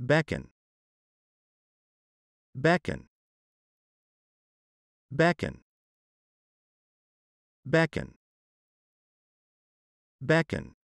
beckon beckon beckon beckon beckon